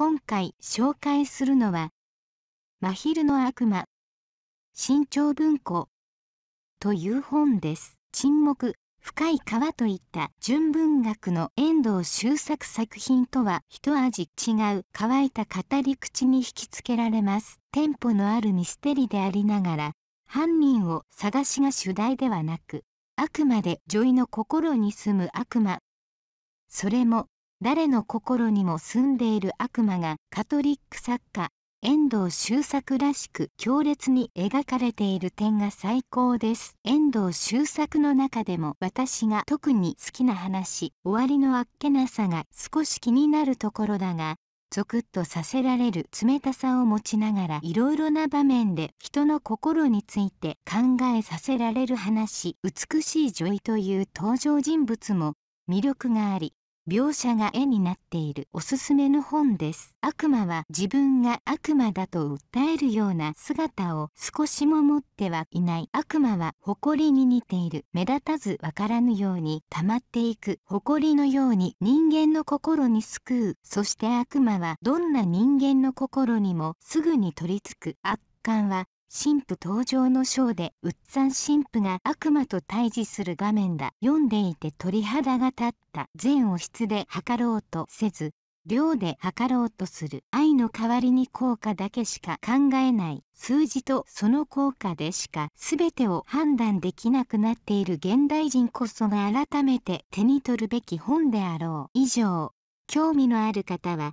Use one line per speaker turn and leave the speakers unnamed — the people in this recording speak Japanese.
今回紹介するのは、真昼の悪魔、新潮文庫という本です。沈黙、深い川といった純文学の遠藤周作作品とは一味違う乾いた語り口に引きつけられます。テンポのあるミステリでありながら、犯人を探しが主題ではなく、あくまで女医の心に住む悪魔。それも誰の心にも住んでいる悪魔がカトリック作家遠藤周作らしく強烈に描かれている点が最高です遠藤周作の中でも私が特に好きな話終わりのあっけなさが少し気になるところだがゾクッとさせられる冷たさを持ちながらいろいろな場面で人の心について考えさせられる話美しい女医という登場人物も魅力があり描写が絵になっているおすすめの本です悪魔は自分が悪魔だと訴えるような姿を少しも持ってはいない悪魔はりに似ている目立たずわからぬように溜まっていくりのように人間の心に救うそして悪魔はどんな人間の心にもすぐに取り付く圧巻は神父登場の章でウッツン神父が悪魔と対峙する場面だ読んでいて鳥肌が立った善を質で測ろうとせず量で測ろうとする愛の代わりに効果だけしか考えない数字とその効果でしか全てを判断できなくなっている現代人こそが改めて手に取るべき本であろう以上興味のある方は